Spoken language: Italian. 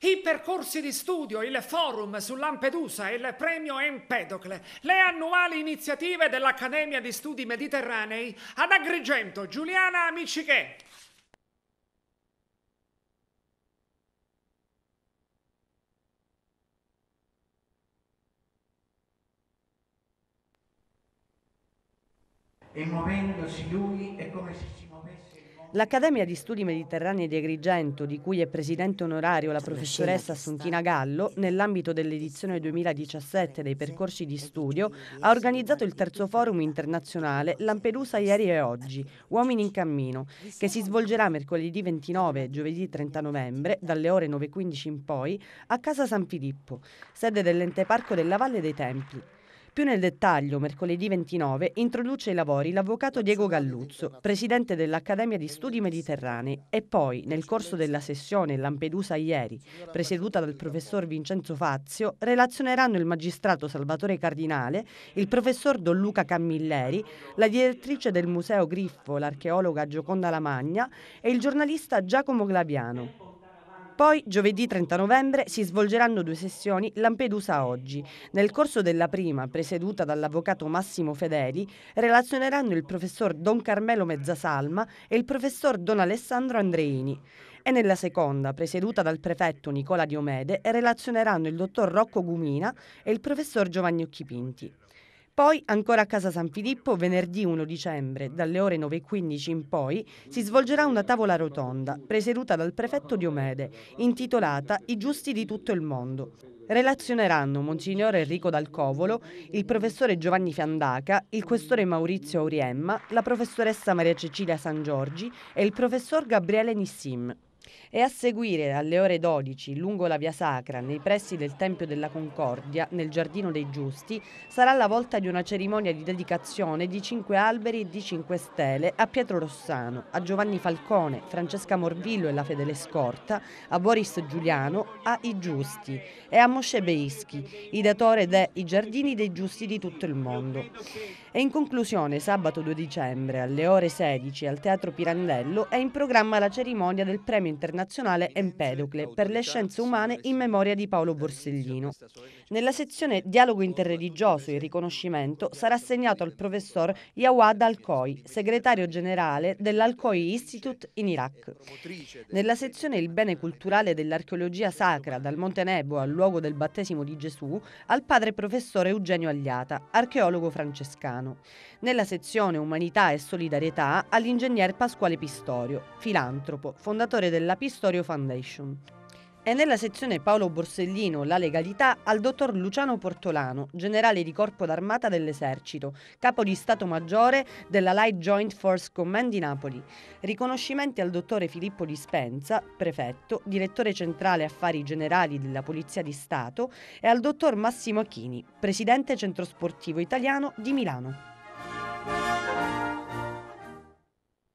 I percorsi di studio, il forum su Lampedusa, il premio Empedocle, le annuali iniziative dell'Accademia di Studi Mediterranei ad Agrigento, Giuliana Amiciché. E muovendosi lui è come se si muovesse L'Accademia di Studi Mediterranei di Agrigento, di cui è presidente onorario la professoressa Assuntina Gallo, nell'ambito dell'edizione 2017 dei percorsi di studio, ha organizzato il terzo forum internazionale Lampedusa ieri e oggi, Uomini in Cammino, che si svolgerà mercoledì 29 e giovedì 30 novembre, dalle ore 9.15 in poi, a Casa San Filippo, sede dell'ente parco della Valle dei Templi, più nel dettaglio, mercoledì 29 introduce i lavori l'avvocato Diego Galluzzo, presidente dell'Accademia di Studi Mediterranei, e poi, nel corso della sessione Lampedusa ieri, presieduta dal professor Vincenzo Fazio, relazioneranno il magistrato Salvatore Cardinale, il professor Don Luca Cammilleri, la direttrice del Museo Griffo, l'archeologa Gioconda Lamagna e il giornalista Giacomo Glaviano. Poi, giovedì 30 novembre, si svolgeranno due sessioni Lampedusa Oggi. Nel corso della prima, presieduta dall'avvocato Massimo Fedeli, relazioneranno il professor Don Carmelo Mezzasalma e il professor Don Alessandro Andreini e nella seconda, presieduta dal prefetto Nicola Diomede, relazioneranno il dottor Rocco Gumina e il professor Giovanni Occhipinti. Poi, ancora a Casa San Filippo, venerdì 1 dicembre, dalle ore 9.15 in poi, si svolgerà una tavola rotonda, presieduta dal prefetto Diomede, intitolata I giusti di tutto il mondo. Relazioneranno Monsignor Enrico Dalcovolo, il professore Giovanni Fiandaca, il questore Maurizio Auriemma, la professoressa Maria Cecilia San Giorgi e il professor Gabriele Nissim. E a seguire alle ore 12 lungo la via Sacra, nei pressi del Tempio della Concordia, nel Giardino dei Giusti, sarà la volta di una cerimonia di dedicazione di cinque alberi e di cinque stele a Pietro Rossano, a Giovanni Falcone, Francesca Morvillo e la Fedele Scorta, a Boris Giuliano, a I Giusti e a Mosce Beischi, ideatore de I Giardini dei Giusti di tutto il mondo. E in conclusione, sabato 2 dicembre alle ore 16 al Teatro Pirandello è in programma la cerimonia del premio internazionale Empedocle per le scienze umane in memoria di Paolo Borsellino. Nella sezione Dialogo interreligioso e riconoscimento sarà assegnato al professor Yawad Alkoi, segretario generale dell'Alkoi Institute in Iraq. Nella sezione Il bene culturale dell'archeologia sacra dal Monte Nebo al luogo del battesimo di Gesù al padre professore Eugenio Agliata, archeologo francescano. Milano. Nella sezione Umanità e Solidarietà all'ingegner Pasquale Pistorio, filantropo, fondatore della Pistorio Foundation. E nella sezione Paolo Borsellino, la legalità, al dottor Luciano Portolano, generale di corpo d'armata dell'esercito, capo di Stato Maggiore della Light Joint Force Command di Napoli. Riconoscimenti al dottore Filippo Dispenza, prefetto, direttore centrale affari generali della Polizia di Stato e al dottor Massimo Achini, presidente Centro Sportivo italiano di Milano.